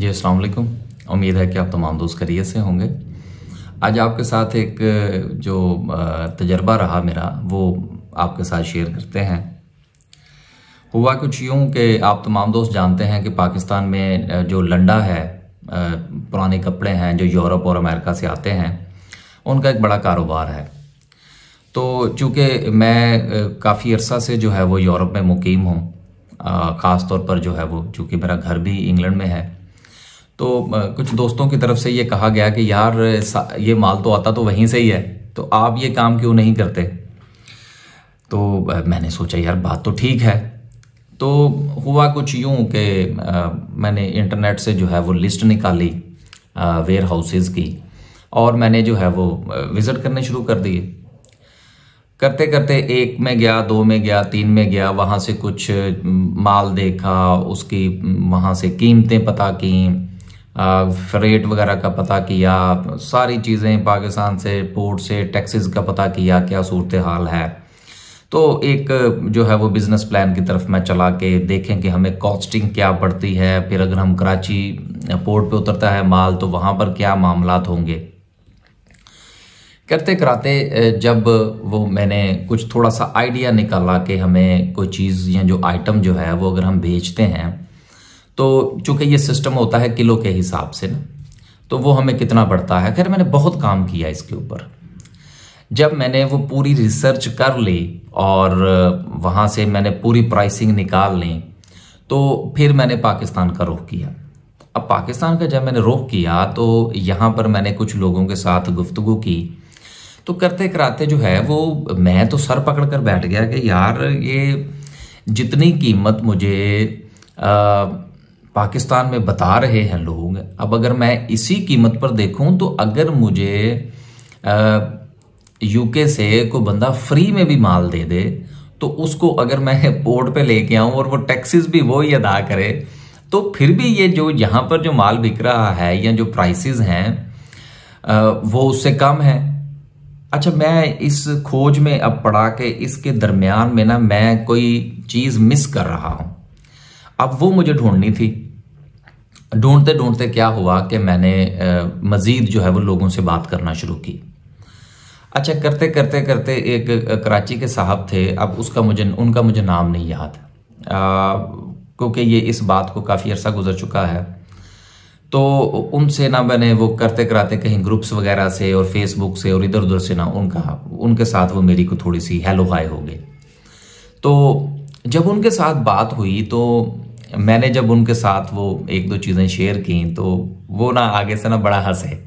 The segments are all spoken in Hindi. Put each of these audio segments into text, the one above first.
जी अस्सलाम वालेकुम उम्मीद है कि आप तमाम दोस्त खरीत से होंगे आज आपके साथ एक जो तजर्बा रहा मेरा वो आपके साथ शेयर करते हैं हुआ कुछ यूँ कि आप तमाम दोस्त जानते हैं कि पाकिस्तान में जो लंडा है पुराने कपड़े हैं जो यूरोप और अमेरिका से आते हैं उनका एक बड़ा कारोबार है तो चूँकि मैं काफ़ी अरसा से जो है वो यूरोप में मुकीम हूँ ख़ास तौर पर जो है वो चूँकि मेरा घर भी इंग्लैंड में है तो कुछ दोस्तों की तरफ से ये कहा गया कि यार ये माल तो आता तो वहीं से ही है तो आप ये काम क्यों नहीं करते तो मैंने सोचा यार बात तो ठीक है तो हुआ कुछ यूँ कि मैंने इंटरनेट से जो है वो लिस्ट निकाली वेयर हाउसेज़ की और मैंने जो है वो विज़िट करने शुरू कर दिए करते करते एक में गया दो में गया तीन में गया वहाँ से कुछ माल देखा उसकी वहाँ से कीमतें पता की रेट वगैरह का पता किया सारी चीज़ें पाकिस्तान से पोर्ट से टैक्सेस का पता किया क्या सूरत हाल है तो एक जो है वो बिज़नेस प्लान की तरफ मैं चला के देखें कि हमें कॉस्टिंग क्या पड़ती है फिर अगर हम कराची पोर्ट पे उतरता है माल तो वहाँ पर क्या मामला होंगे करते कराते जब वो मैंने कुछ थोड़ा सा आइडिया निकाला कि हमें कोई चीज़ या जो आइटम जो है वो अगर हम भेजते हैं तो चूंकि ये सिस्टम होता है किलो के हिसाब से ना तो वो हमें कितना बढ़ता है खैर मैंने बहुत काम किया इसके ऊपर जब मैंने वो पूरी रिसर्च कर ली और वहाँ से मैंने पूरी प्राइसिंग निकाल ली तो फिर मैंने पाकिस्तान का रुख किया अब पाकिस्तान का जब मैंने रुख किया तो यहाँ पर मैंने कुछ लोगों के साथ गुफ्तु की तो करते कराते जो है वो मैं तो सर पकड़ कर बैठ गया कि यार ये जितनी कीमत मुझे आ, पाकिस्तान में बता रहे हैं लोग अब अगर मैं इसी कीमत पर देखूं तो अगर मुझे यूके से कोई बंदा फ्री में भी माल दे दे तो उसको अगर मैं पोर्ट पे लेके आऊं और वो टैक्सेस भी वो ही अदा करे तो फिर भी ये जो यहाँ पर जो माल बिक रहा है या जो प्राइसेस हैं वो उससे कम है अच्छा मैं इस खोज में अब पढ़ा के इसके दरमियान में ना मैं कोई चीज़ मिस कर रहा हूँ अब वो मुझे ढूंढनी थी ढूंढते ढूंढते क्या हुआ कि मैंने मज़ीद जो है वो लोगों से बात करना शुरू की अच्छा करते करते करते एक कराची के साहब थे अब उसका मुझे उनका मुझे नाम नहीं याद क्योंकि ये इस बात को काफ़ी अर्सा गुजर चुका है तो उनसे ना मैंने वो करते कराते कहीं ग्रुप्स वगैरह से और फेसबुक से और इधर उधर से ना उनका उनके साथ वो मेरी को थोड़ी सी हेलो हाय हो गई तो जब उनके साथ बात हुई तो मैंने जब उनके साथ वो एक दो चीज़ें शेयर की तो वो ना आगे से ना बड़ा हंसे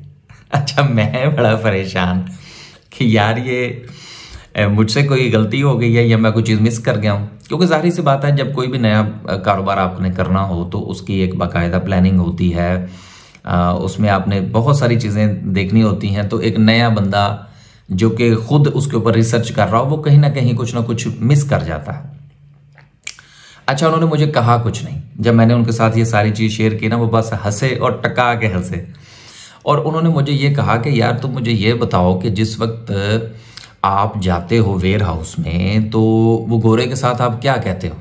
अच्छा मैं बड़ा परेशान कि यार ये मुझसे कोई गलती हो गई है या मैं कोई चीज़ मिस कर गया हूँ क्योंकि जाहिर सी बात है जब कोई भी नया कारोबार आपने करना हो तो उसकी एक बाकायदा प्लानिंग होती है आ, उसमें आपने बहुत सारी चीज़ें देखनी होती हैं तो एक नया बंदा जो कि खुद उसके ऊपर रिसर्च कर रहा हो वो कहीं ना कहीं कुछ ना कुछ मिस कर जाता है अच्छा उन्होंने मुझे कहा कुछ नहीं जब मैंने उनके साथ ये सारी चीज़ शेयर की ना वो बस हंसे और टका के हंसे और उन्होंने मुझे ये कहा कि यार तुम मुझे ये बताओ कि जिस वक्त आप जाते हो वेयर हाउस में तो वो गोरे के साथ आप क्या कहते हो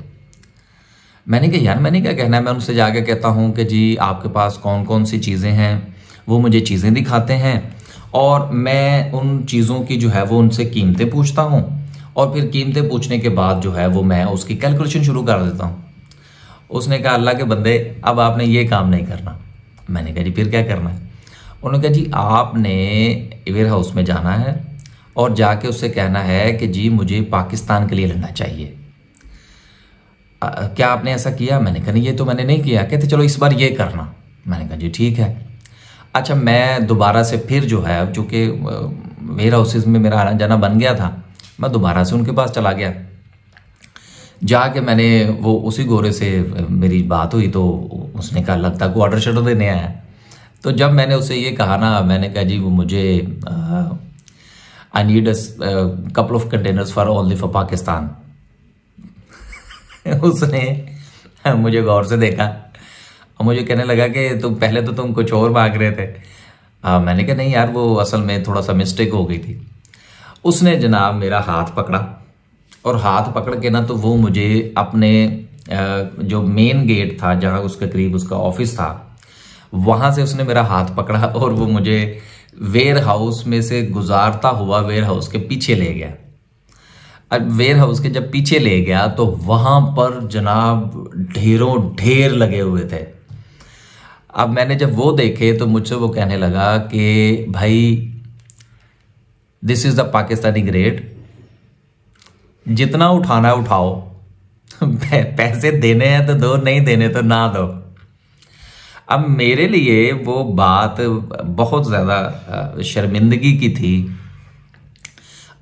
मैंने कहा यार मैंने क्या कहना है मैं उनसे जाके कहता हूँ कि जी आपके पास कौन कौन सी चीज़ें हैं वो मुझे चीज़ें दिखाते हैं और मैं उन चीज़ों की जो है वो उनसे कीमतें पूछता हूँ और फिर कीमतें पूछने के बाद जो है वो मैं उसकी कैलकुलेशन शुरू कर देता हूँ उसने कहा अल्लाह के बंदे अब आपने ये काम नहीं करना मैंने कहा जी फिर क्या करना है उन्होंने कहा जी आपने वेयर हाउस में जाना है और जाके उससे कहना है कि जी मुझे पाकिस्तान के लिए लेना चाहिए आ, क्या आपने ऐसा किया मैंने कहा नहीं ये तो मैंने नहीं किया कहते चलो इस बार ये करना मैंने कहा जी ठीक है अच्छा मैं दोबारा से फिर जो है चूँकि वेयर हाउसेज में मेरा आना जाना बन गया था मैं दोबारा से उनके पास चला गया जाके मैंने वो उसी गोरे से मेरी बात हुई तो उसने कहा लगता को ऑर्डर शर्डर देने आया तो जब मैंने उसे ये कहा ना मैंने कहा जी वो मुझे I need couple of containers for only for Pakistan उसने मुझे गौर से देखा और मुझे कहने लगा कि तुम तो पहले तो तुम कुछ और मांग रहे थे आ, मैंने कहा नहीं यार वो असल में थोड़ा सा मिस्टेक हो गई थी उसने जनाब मेरा हाथ पकड़ा और हाथ पकड़ के ना तो वो मुझे अपने जो मेन गेट था जहाँ उसके करीब उसका ऑफिस था वहाँ से उसने मेरा हाथ पकड़ा और वो मुझे वेयर हाउस में से गुजारता हुआ वेयर हाउस के पीछे ले गया अब वेयर हाउस के जब पीछे ले गया तो वहाँ पर जनाब ढेरों ढेर लगे हुए थे अब मैंने जब वो देखे तो मुझसे वो कहने लगा कि भाई this is the Pakistani great जितना उठाना है उठाओ पैसे देने हैं तो दो नहीं देने तो ना दो अब मेरे लिए वो बात बहुत ज़्यादा शर्मिंदगी की थी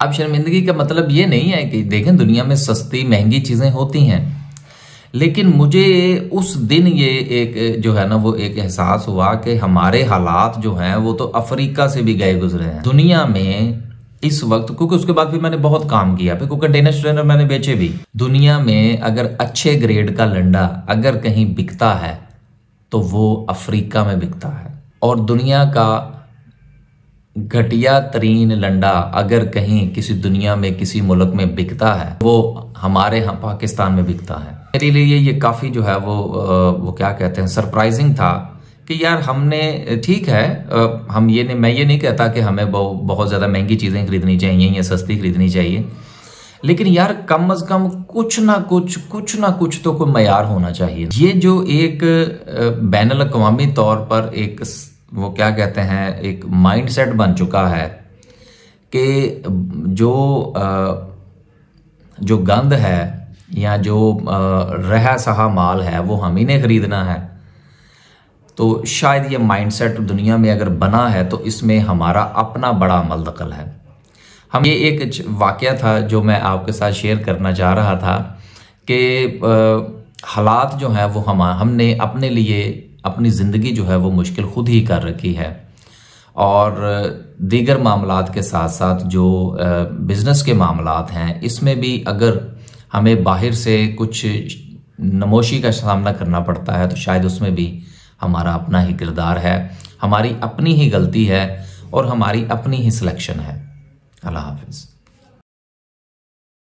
अब शर्मिंदगी का मतलब ये नहीं है कि देखें दुनिया में सस्ती महंगी चीज़ें होती हैं लेकिन मुझे उस दिन ये एक जो है ना वो एक एहसास हुआ कि हमारे हालात जो हैं वो तो अफ्रीका से भी गए गुजरे हैं दुनिया में इस वक्त क्योंकि उसके बाद भी मैंने बहुत काम किया फिर कंटेनर स्ट्रेनर मैंने बेचे भी दुनिया में अगर अच्छे ग्रेड का लंडा अगर कहीं बिकता है तो वो अफ्रीका में बिकता है और दुनिया का घटिया तरीन लंडा अगर कहीं किसी दुनिया में किसी मुल्क में बिकता है वो हमारे यहाँ पाकिस्तान में बिकता है मेरे लिए ये काफ़ी जो है वो वो क्या कहते हैं सरप्राइजिंग था कि यार हमने ठीक है हम ये नहीं मैं ये नहीं कहता कि हमें बहुत ज़्यादा महंगी चीज़ें खरीदनी चाहिए या सस्ती खरीदनी चाहिए लेकिन यार कम अज कम कुछ ना कुछ कुछ ना कुछ तो कोई मैार होना चाहिए ये जो एक बैन अवी तौर पर एक वो क्या कहते हैं एक माइंडसेट बन चुका है कि जो जो गंद है या जो रहा सहा माल है वो हम ही ने ख़रीदना है तो शायद ये माइंडसेट दुनिया में अगर बना है तो इसमें हमारा अपना बड़ा अमल दखल है हम ये एक वाक़ था जो मैं आपके साथ शेयर करना चाह रहा था कि हालात जो हैं वो हम हमने अपने लिए अपनी ज़िंदगी जो है वो मुश्किल खुद ही कर रखी है और दीगर मामला के साथ साथ जो बिज़नेस के मामला हैं इसमें भी अगर हमें बाहर से कुछ नमोशी का सामना करना पड़ता है तो शायद उसमें भी हमारा अपना ही किरदार है हमारी अपनी ही गलती है और हमारी अपनी ही सिलेक्शन है अल्लाह हाफिज़